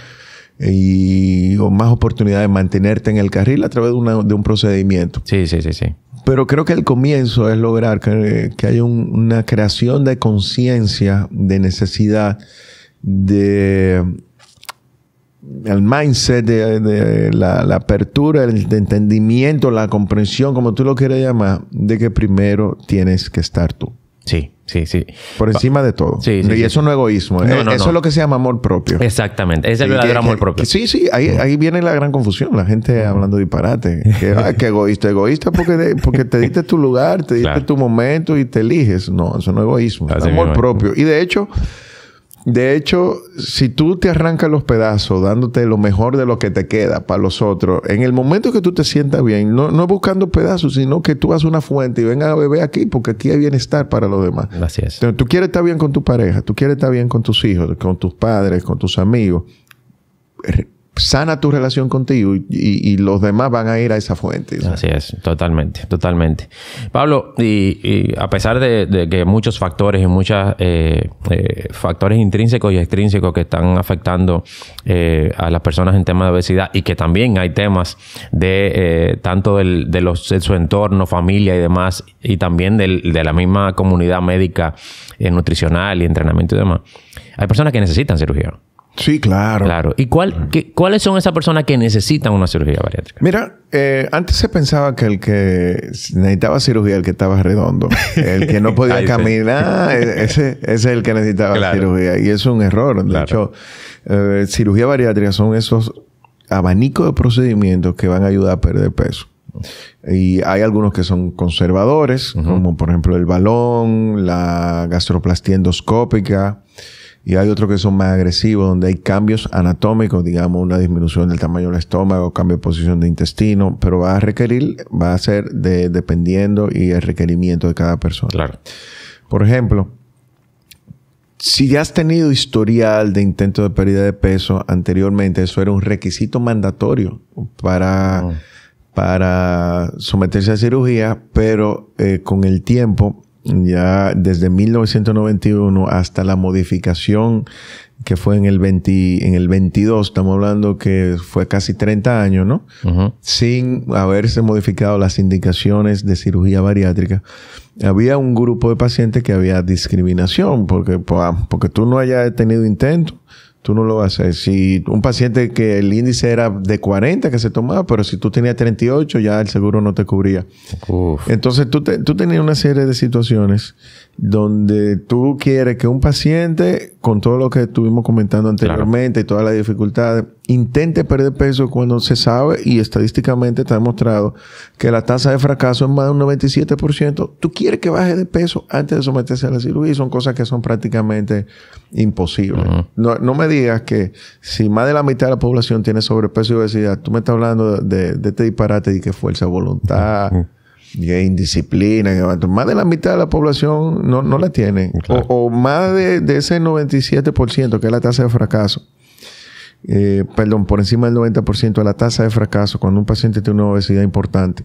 y más oportunidad de mantenerte en el carril a través de, una, de un procedimiento. Sí, sí, sí, sí. Pero creo que el comienzo es lograr que, que haya una creación de conciencia, de necesidad, de el mindset, de, la, la, apertura, el entendimiento, la comprensión, como tú lo quieras llamar, de que primero tienes que estar tú. Sí, sí, sí. Por encima de todo. Sí, sí y eh, eso no es egoísmo. eso es lo que se llama amor propio. Exactamente. Es el verdadero amor propio. sí, sí. Ahí, viene la gran confusión. La gente hablando disparate. Que, ah, egoísta. Egoísta porque, porque te diste tu lugar, te diste tu momento y te eliges. No, eso no es egoísmo. amor propio. Y de hecho... De hecho, si tú te arrancas los pedazos dándote lo mejor de lo que te queda para los otros, en el momento que tú te sientas bien, no, no buscando pedazos, sino que tú vas una fuente y venga a beber aquí, porque aquí hay bienestar para los demás. Así es. tú quieres estar bien con tu pareja, tú quieres estar bien con tus hijos, con tus padres, con tus amigos sana tu relación contigo y, los demás van a ir a esa fuente. Así es, totalmente, totalmente. Pablo, y, a pesar de, que muchos factores y muchos eh, eh, factores intrínsecos y extrínsecos que están afectando eh, a las personas en temas de obesidad y que también hay temas de tanto de, su entorno, familia y demás, y también de la misma comunidad médica, nutricional y entrenamiento y demás, hay personas que necesitan cirugía. Sí, claro. Claro. ¿Y cuáles son esas personas que necesitan una cirugía bariátrica? Mira, eh, antes se pensaba que el que necesitaba cirugía, el que estaba redondo, el que no podía caminar, e-, ese, es el que necesitaba cirugía. Y es un error. De hecho, eh, cirugía bariátrica son esos abanicos de procedimientos que van a ayudar a perder peso. Y hay algunos que son conservadores, como por ejemplo el balón, la gastroplastia endoscópica y hay otros que son más agresivos, donde hay cambios anatómicos, digamos, una disminución del tamaño del estómago, cambio de posición de intestino, pero va a requerir, va a ser dependiendo y el requerimiento de cada persona. Claro. Por ejemplo, si ya has tenido historial de intento de pérdida de peso anteriormente, eso era un requisito mandatorio para, ah. para someterse a cirugía, pero eh, con el tiempo ya desde 1991 hasta la modificación que fue en el, 22, estamos hablando que fue casi 30 años, ¿no? Sin haberse modificado las indicaciones de cirugía bariátrica. Había un grupo de pacientes que había discriminación porque, pues, porque tú no hayas tenido intento Tú no lo vas a Si un paciente que el índice era de 40 que se tomaba, pero si tú tenías 38 ya el seguro no te cubría. Entonces tú, tú tenías una serie de situaciones donde tú quieres que un paciente, con todo lo que estuvimos comentando anteriormente y todas las dificultades, intente perder peso cuando se sabe y estadísticamente está demostrado que la tasa de fracaso es más de un 97%. Tú quieres que baje de peso antes de someterse a la cirugía y son cosas que son prácticamente imposibles. no, me digas que si más de la mitad de la población tiene sobrepeso y obesidad, tú me estás hablando de, este disparate y que fuerza voluntad y hay indisciplina, más de la mitad de la población no, la tiene, o, más de, ese 97% que es la tasa de fracaso. Eh, perdón, por encima del 90% de la tasa de fracaso cuando un paciente tiene una obesidad importante.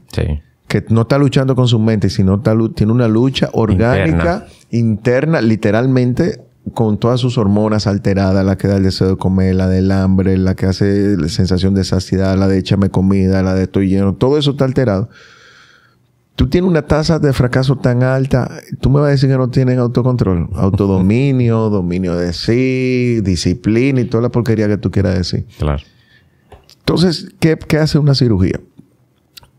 Que no está luchando con su mente, sino tiene una lucha orgánica, interna, literalmente con todas sus hormonas alteradas, la que da el deseo de comer, la del hambre, la que hace sensación de saciedad, la de échame comida, la de estoy lleno, todo eso está alterado tú tienes una tasa de fracaso tan alta, tú me vas a decir que no tienes autocontrol, autodominio, dominio de sí, disciplina y toda la porquería que tú quieras decir. Claro. Entonces, ¿qué, hace una cirugía?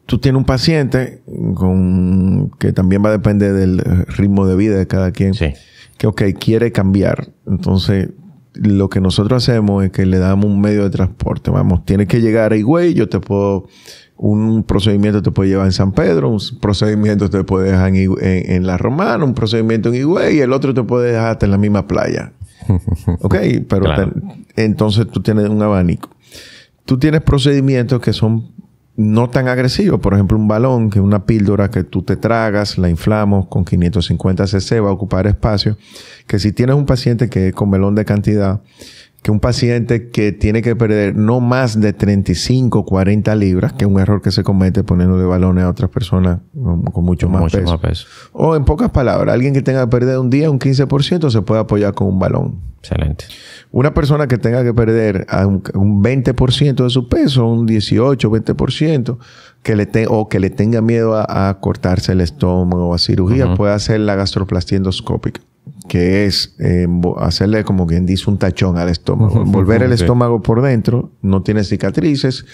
Tú tienes un paciente con, que también va a depender del ritmo de vida de cada quien. Que, quiere cambiar. Entonces, lo que nosotros hacemos es que le damos un medio de transporte. Vamos, tienes que llegar ahí, güey, yo te puedo un procedimiento te puede llevar en San Pedro, un procedimiento te puede dejar en, La Romana, un procedimiento en Higüey y el otro te puede dejar hasta en la misma playa. ok, pero entonces tú tienes un abanico. Tú tienes procedimientos que son no tan agresivos. Por ejemplo, un balón, que es una píldora que tú te tragas, la inflamos con 550 cc, va a ocupar espacio. Que si tienes un paciente que es con melón de cantidad, que un paciente que tiene que perder no más de 35, 40 libras, que es un error que se comete de balones a otras personas con, mucho, más, peso. O en pocas palabras, alguien que tenga que perder un día un 15% se puede apoyar con un balón. Excelente. Una persona que tenga que perder un, 20% de su peso, un 18, 20%, que le o que le tenga miedo a, cortarse el estómago o a cirugía, puede hacer la gastroplastia endoscópica que es eh, hacerle como quien dice un tachón al estómago, volver el estómago por dentro, no tiene cicatrices,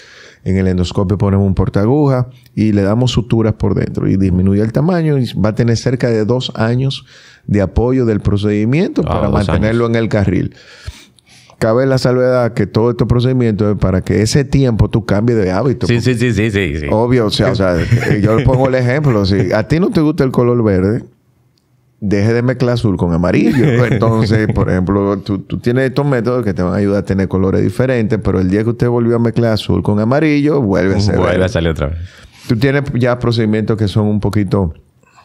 en el endoscopio ponemos un porta-aguja. y le damos suturas por dentro y disminuye el tamaño y va a tener cerca de dos años de apoyo del procedimiento ah, para mantenerlo en el carril. Cabe la salvedad que todo este procedimiento es para que ese tiempo tú cambies de hábito. Sí, sí, sí, sí, sí, Obvio, o sea, eh, yo le pongo el ejemplo. Si a ti no te gusta el color verde, deje de mezclar azul con amarillo. Entonces, por ejemplo, tú, tienes estos métodos que te van a ayudar a tener colores diferentes, pero el día que usted volvió a mezclar azul con amarillo, vuelve a ser. salir otra vez. Tú tienes ya procedimientos que son un poquito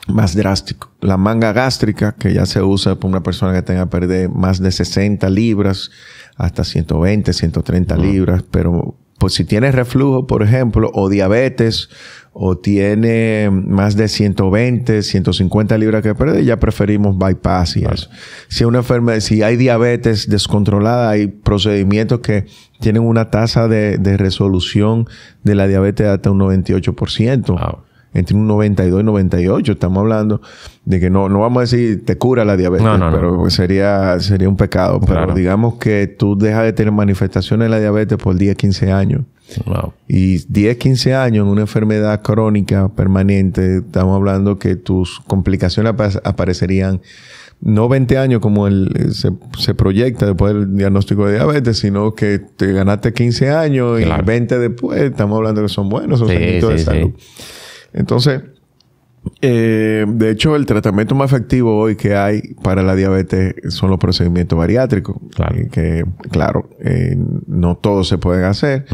más drásticos. La manga gástrica, que ya se usa por una persona que tenga que perder más de 60 libras, hasta 120, 130 libras, pero pues si tienes reflujo, por ejemplo, o diabetes, o tiene más de 120, 150 libras que perder, ya preferimos bypass y eso. Si, una enfermedad, si hay diabetes descontrolada, hay procedimientos que tienen una tasa de, resolución de la diabetes de hasta un 98%. entre un 92 y 98. Estamos hablando de que no, no vamos a decir te cura la diabetes, pero Sería, sería un pecado. Pero digamos que tú dejas de tener manifestaciones de la diabetes por 10, 15 años. Y 10, 15 años en una enfermedad crónica permanente, estamos hablando que tus complicaciones aparecerían no 20 años como eh, se, proyecta después del diagnóstico de diabetes, sino que te ganaste 15 años y 20 después, estamos hablando que son buenos sí, de salud. Entonces, eh, de hecho, el tratamiento más efectivo hoy que hay para la diabetes son los procedimientos bariátricos. Claro. Eh, que, claro, eh, no todos se pueden hacer.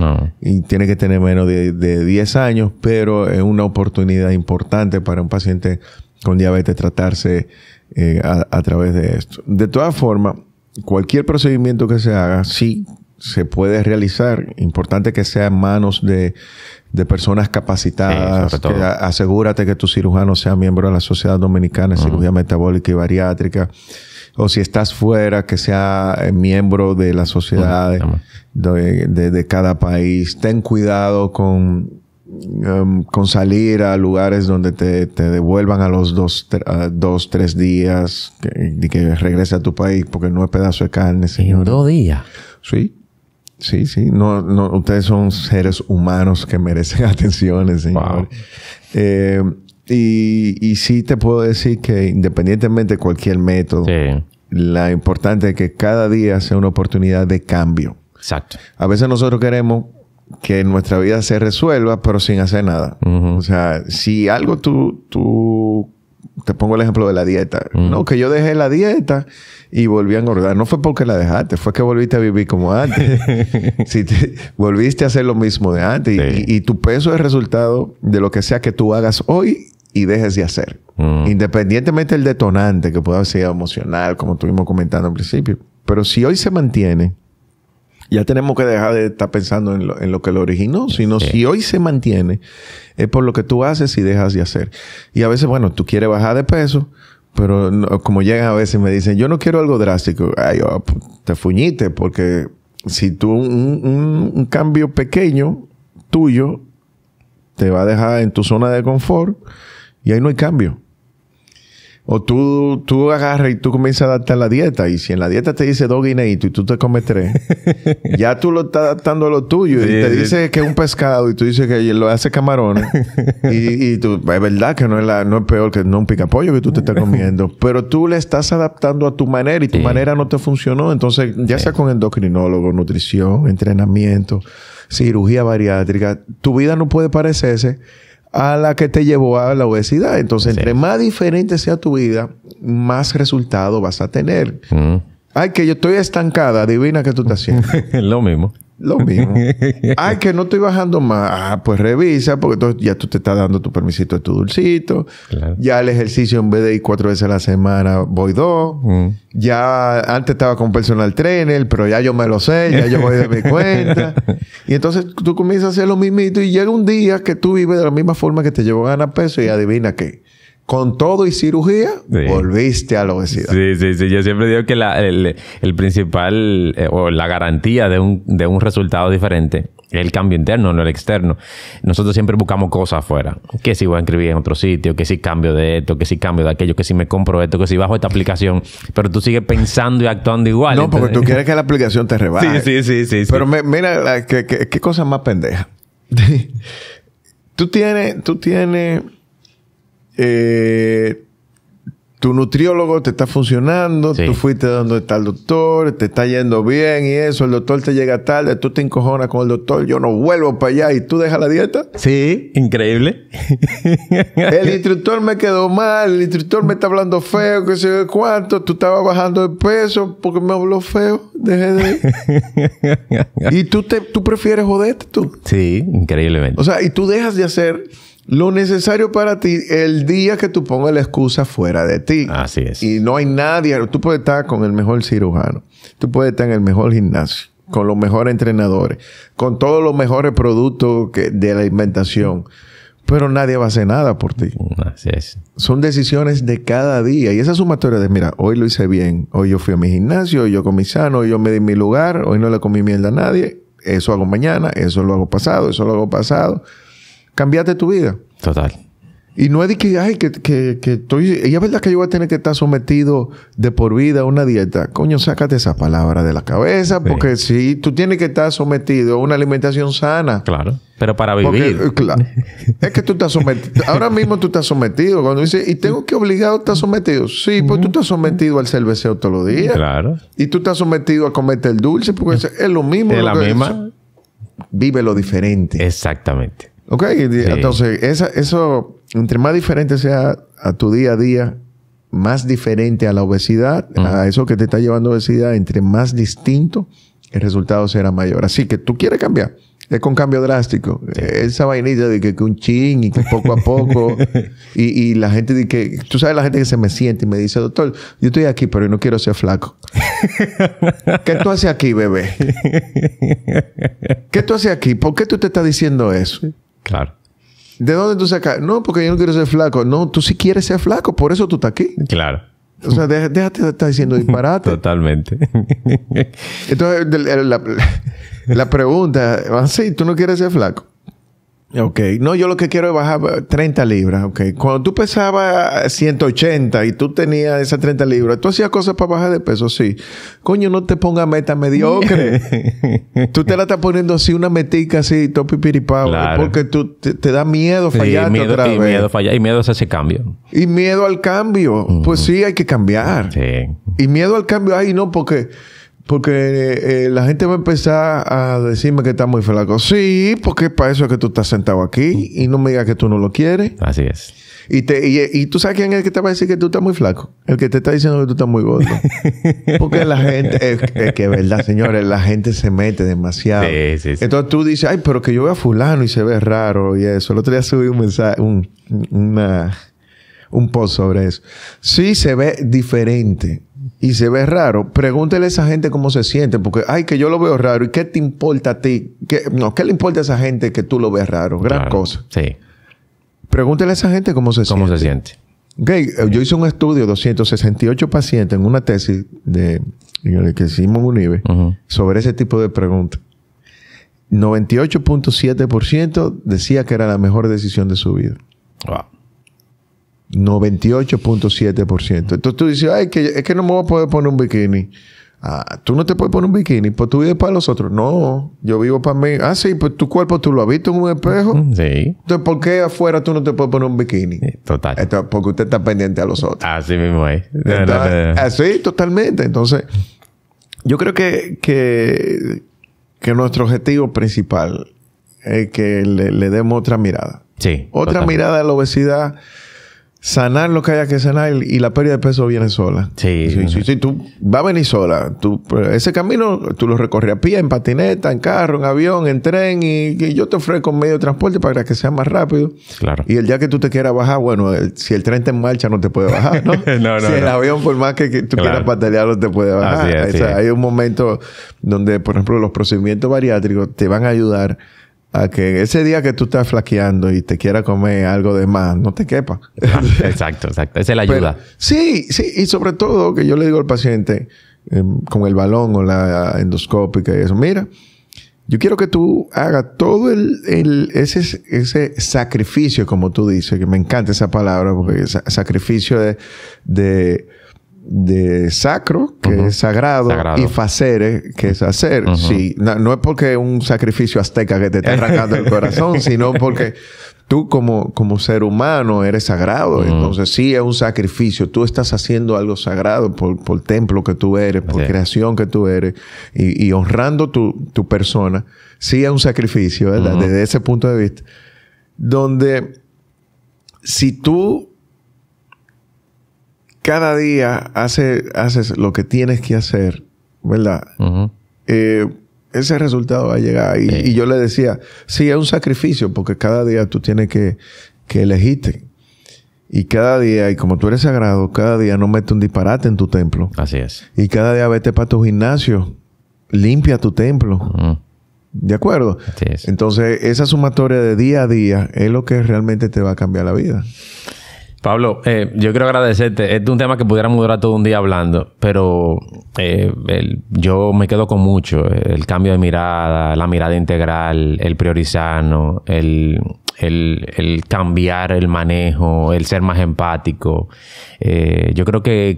Y tiene que tener menos de, 10 años, pero es una oportunidad importante para un paciente con diabetes tratarse a, a, través de esto. De todas formas, cualquier procedimiento que se haga, sí se puede realizar. Importante que sea en manos de de personas capacitadas. asegúrate que tu cirujano sea miembro de la Sociedad Dominicana de Cirugía Metabólica y Bariátrica. O si estás fuera, que sea eh, miembro de la sociedad de, cada país. Ten cuidado con, em, con salir a lugares donde te, devuelvan a los dos, tres días y que, regrese a tu país, porque no es pedazo de carne, señor. dos días? Sí. Sí, sí. No, no, ustedes son seres humanos que merecen atención, señor. Eh, y, y, sí te puedo decir que independientemente de cualquier método, la importante es que cada día sea una oportunidad de cambio. Exacto. A veces nosotros queremos que nuestra vida se resuelva, pero sin hacer nada. O sea, si algo tú, tú te pongo el ejemplo de la dieta. No, que yo dejé la dieta y volví a engordar. No fue porque la dejaste, fue que volviste a vivir como antes. si volviste a hacer lo mismo de antes. Y, tu peso es resultado de lo que sea que tú hagas hoy y dejes de hacer. Independientemente del detonante que pueda ser emocional, como estuvimos comentando al principio. Pero si hoy se mantiene, ya tenemos que dejar de estar pensando en lo, que lo originó, sino si hoy se mantiene, es por lo que tú haces y dejas de hacer. Y a veces, bueno, tú quieres bajar de peso, pero como llegan a veces me dicen, yo no quiero algo drástico. Oh, te fuñiste porque si tú un, un cambio pequeño tuyo te va a dejar en tu zona de confort y ahí no hay cambio. O tú, tú agarras y tú comienzas a adaptar la dieta. Y si en la dieta te dice dos guineitos y tú te comes tres, ya tú lo estás adaptando a lo tuyo. y te dice que es un pescado y tú dices que lo hace camarón. y, es verdad que no es, peor que no un picapollo que tú te estás comiendo. Pero tú le estás adaptando a tu manera y tu manera no te funcionó. Entonces, ya sea con endocrinólogo, nutrición, entrenamiento, cirugía bariátrica, tu vida no puede parecerse a la que te llevó a la obesidad. Entonces, entre más diferente sea tu vida, más resultado vas a tener. Mm. Ay, que yo estoy estancada, adivina qué tú estás haciendo. Lo mismo. Lo mismo. Ay, que no estoy bajando más. Ah, pues revisa, porque entonces ya tú te estás dando tu permisito de tu dulcito. Ya el ejercicio en vez de ir cuatro veces a la semana, voy dos. Mm. Ya antes estaba con personal trainer, pero ya yo me lo sé, ya yo voy de mi cuenta. y entonces tú comienzas a hacer lo mismito y llega un día que tú vives de la misma forma que te llevó a ganar peso y adivina qué con todo y cirugía, volviste a la obesidad. Sí, sí, sí. Yo siempre digo que el, principal eh, o la garantía de un, de un resultado diferente es el cambio interno, no el externo. Nosotros siempre buscamos cosas afuera. Que si voy a escribir en otro sitio, que si cambio de esto, que si cambio de aquello, que si me compro esto, que si bajo esta aplicación. Pero tú sigues pensando y actuando igual. No, porque tú quieres que la aplicación te rebaje. Sí, sí, sí. sí Pero mira, qué cosa más pendeja. tú tienes... Tú tienes eh, tu nutriólogo te está funcionando, tú fuiste donde está el doctor, te está yendo bien y eso, el doctor te llega tarde, tú te encojonas con el doctor, yo no vuelvo para allá y tú dejas la dieta. Sí, increíble. el instructor me quedó mal, el instructor me está hablando feo, que sé yo cuánto, tú estabas bajando de peso porque me habló feo, dejé de... y tú, te, tú prefieres joderte tú. Sí, increíblemente. O sea, y tú dejas de hacer lo necesario para ti el día que tú pongas la excusa fuera de ti. Así es. Y no hay nadie. Tú puedes estar con el mejor cirujano. Tú puedes estar en el mejor gimnasio. Con los mejores entrenadores. Con todos los mejores productos que, de la inventación pero nadie va a hacer nada por ti. Así es. Son decisiones de cada día. Y esa sumatoria de, mira, hoy lo hice bien, hoy yo fui a mi gimnasio, hoy yo comí sano, hoy yo me di mi lugar, hoy no le comí mierda a nadie, eso hago mañana, eso lo hago pasado, eso lo hago pasado cambiaste tu vida. Total. Y no es de que, ay, que, estoy. Y es verdad que yo voy a tener que estar sometido de por vida a una dieta. Coño, sácate esa palabra de la cabeza, porque si tú tienes que estar sometido a una alimentación sana. Claro. Pero para vivir. Eh, claro, es que tú estás sometido. Ahora mismo tú estás sometido. Cuando dices, y tengo que obligado a sometido. Sí, pues tú estás sometido al cerveceo todos los días. Claro. Y tú estás sometido a cometer el dulce, porque es lo mismo. Es la misma. Vive lo diferente. Exactamente. Ok, entonces eso, entre más diferente sea a tu día a día, más diferente a la obesidad, a eso que te está llevando obesidad, entre más distinto, el resultado será mayor. Así que tú quieres cambiar. Es con cambio drástico. E, esa vainilla de que, un chin y que poco a poco. y, la gente de que. Tú sabes, la gente que se me siente y me dice, doctor, yo estoy aquí, pero no quiero ser flaco. ¿Qué tú haces aquí, bebé? ¿Qué tú haces aquí? ¿Por qué tú te estás diciendo eso? Claro. ¿De dónde tú sacas? No, porque yo no quiero ser flaco. No, tú sí quieres ser flaco, por eso tú estás aquí. Claro. O sea, déjate de estar diciendo disparate. Totalmente. Entonces, la, la pregunta, ¿sí? ¿tú no quieres ser flaco? Ok, no, yo lo que quiero es bajar 30 eh, libras, ok. Cuando tú pesabas 180 y tú tenías esas 30 libras, tú hacías cosas para bajar de peso, sí. Coño, no te pongas meta mediocre. tú te la estás poniendo así, una metica así, topi piripao, porque tú te, da miedo fallar otra vez. Y miedo, fallar, y miedo a ese cambio. Y miedo al cambio. Pues sí, hay que cambiar. Sí. Y miedo al cambio, ay, no, porque porque eh, la gente va a empezar a decirme que está muy flaco. Sí, porque para eso es que tú estás sentado aquí y no me digas que tú no lo quieres. Así es. Y, te, tú sabes quién es el que te va a decir que tú estás muy flaco. El que te está diciendo que tú estás muy gordo. Porque la gente, es, que verdad, señores, la gente se mete demasiado. Sí, sí, sí. Entonces tú dices, ay, pero que yo veo a fulano y se ve raro y eso. El otro día subí un mensaje, un, una, un post sobre eso. Sí, se ve diferente y se ve raro, pregúntele a esa gente cómo se siente, porque, ay, que yo lo veo raro, ¿y qué te importa a ti? no, ¿qué le importa a esa gente que tú lo ves raro? Gran cosa. Sí. Pregúntele a esa gente cómo se siente. ¿Cómo se siente? Ok. Eh, yo hice un estudio, 268 pacientes, en una tesis de, que hicimos en e, sobre ese tipo de preguntas. 98.7% decía que era la mejor decisión de su vida. Wow. 98.7%. Entonces tú dices, ay, que, es que no me voy a poder poner un bikini. Ah, tú no te puedes poner un bikini, pues tú vives para los otros. No, yo vivo para mí. Ah, sí, pues tu cuerpo tú lo has visto en un espejo. Mm, sí. Entonces, ¿por qué afuera tú no te puedes poner un bikini? Total. porque usted está pendiente a los otros. Así mismo es. así, totalmente. Entonces, yo creo que, que, nuestro objetivo principal es que le, demos otra mirada. Sí. Otra mirada a la obesidad sanar lo que haya que sanar y la pérdida de peso viene sola. Sí. Sí, sí, Tú va a venir sola. Tú, pues, ese camino tú lo recorres a pie, en patineta, en carro, en avión, en tren y, yo te ofrezco medio de transporte para que sea más rápido. Claro. Y el día que tú te quieras bajar, bueno, si el tren está en marcha no te puede bajar, ¿no? no, si el avión, por más que, tú quieras patalear, no te puede bajar. Hay un momento donde, por ejemplo, los procedimientos bariátricos te van a ayudar a que ese día que tú estás flaqueando y te quiera comer algo de más, no te quepa. Exacto, exacto. Esa es la ayuda. sí, sí. Y sobre todo que yo le digo al paciente em, con el balón o la endoscópica y eso, mira, yo quiero que tú hagas todo el, ese, ese, sacrificio, como tú dices, que me encanta esa palabra, porque es sacrificio de, de de sacro, que es sagrado, y facere, que es hacer. sí. no, es porque un sacrificio azteca que te está arrancando el corazón, sino porque tú como, como ser humano eres sagrado. Entonces sí es un sacrificio. Tú estás haciendo algo sagrado por, por templo que tú eres, por creación que tú eres, y, y honrando tu, tu, persona. Sí es un sacrificio, ¿verdad? Desde ese punto de vista. Donde si tú cada día haces lo que tienes que hacer, ¿verdad? Eh, ese resultado va a llegar. Y, yo le decía, sí, es un sacrificio porque cada día tú tienes que, que elegirte. Y cada día, y como tú eres sagrado, cada día no mete un disparate en tu templo. Así es. Y cada día vete para tu gimnasio, limpia tu templo. ¿De acuerdo? Entonces, esa sumatoria de día a día es lo que realmente te va a cambiar la vida. Pablo, eh, yo quiero agradecerte. Este es un tema que pudiéramos durar todo un día hablando, pero eh, yo me quedo con mucho. Eh, el cambio de mirada, la mirada integral, el priorizar, el, cambiar el manejo, el ser más empático. yo creo que,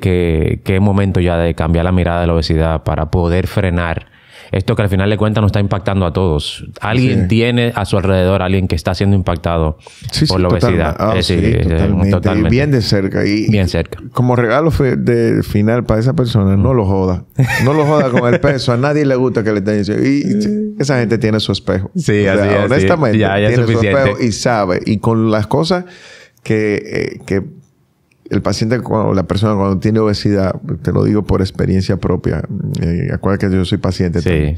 que es momento ya de cambiar la mirada de la obesidad para poder frenar esto que al final de cuentas nos está impactando a todos. Alguien tiene a su alrededor alguien que está siendo impactado por la obesidad. Ah, eh, sí, eh, eh, totalmente. bien de cerca. Y, bien cerca. como regalo de final para esa persona, no lo joda. No lo joda con el peso. A nadie le gusta que le estén diciendo. Y esa gente tiene su espejo. Sí, Honestamente, ya, tiene su espejo y sabe. Y con las cosas que, que el paciente o la persona cuando tiene obesidad, te lo digo por experiencia propia, eh, acuérdate que yo soy paciente. Sí.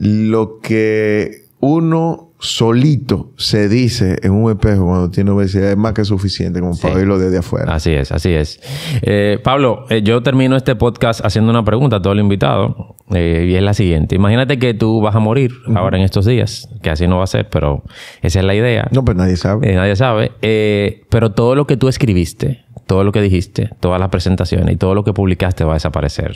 Lo que uno solito se dice en un espejo cuando tiene obesidad es más que suficiente como para oírlo desde afuera. Así es, así es. Eh, Pablo, eh, yo termino este podcast haciendo una pregunta a todo el invitado y es la siguiente. Imagínate que tú vas a morir ahora en estos días, que así no va a ser, pero esa es la idea. No, pues nadie sabe. nadie sabe. pero todo lo que tú escribiste, todo lo que dijiste, todas las presentaciones y todo lo que publicaste va a desaparecer.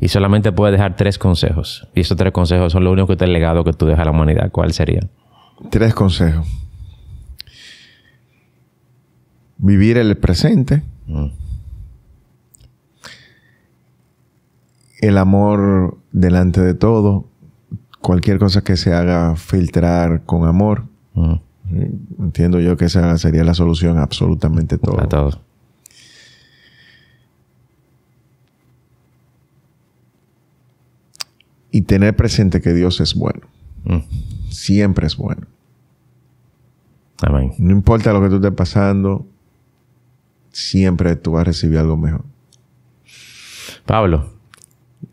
Y solamente puedes dejar tres consejos. Y esos tres consejos son los únicos que te legado que tú dejas a la humanidad. ¿Cuál serían? Tres consejos. Vivir el presente. Mm. El amor delante de todo. Cualquier cosa que se haga filtrar con amor. Mm. Entiendo yo que esa sería la solución a absolutamente todo. A todo. y tener presente que Dios es bueno. Mm. Siempre es bueno. Amén. No importa lo que tú estés pasando, siempre tú vas a recibir algo mejor. Pablo,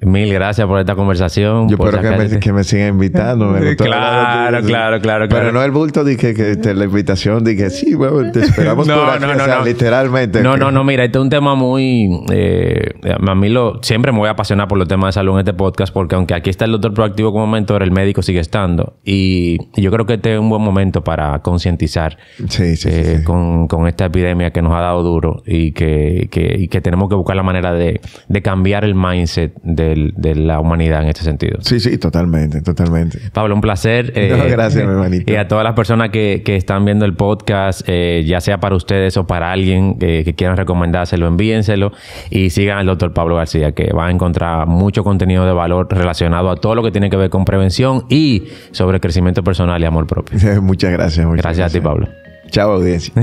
Mil gracias por esta conversación. Yo espero que me, sigan invitando. claro, claro, claro, Pero no el bulto de que, este, la invitación Dije, sí, bueno, te esperamos no, No, no, literalmente. No, no, no, mira, este es un tema muy... Eh, a mí lo, siempre me voy a apasionar por los temas de salud en este podcast porque aunque aquí está el doctor proactivo como mentor, el médico sigue estando. Y yo creo que este es un buen momento para concientizar eh, con, esta epidemia que nos ha dado duro y que, tenemos que buscar la manera de, de cambiar el mindset de la humanidad en este sentido. Sí, sí, totalmente, totalmente. Pablo, un placer. muchas eh, gracias, mi hermanito. Y a todas las personas que, están viendo el podcast, eh, ya sea para ustedes o para alguien eh, que quieran recomendárselo, envíenselo y sigan al doctor Pablo García, que va a encontrar mucho contenido de valor relacionado a todo lo que tiene que ver con prevención y sobre crecimiento personal y amor propio. muchas gracias. Muchas gracias, gracias a ti, Pablo. Chao, audiencia.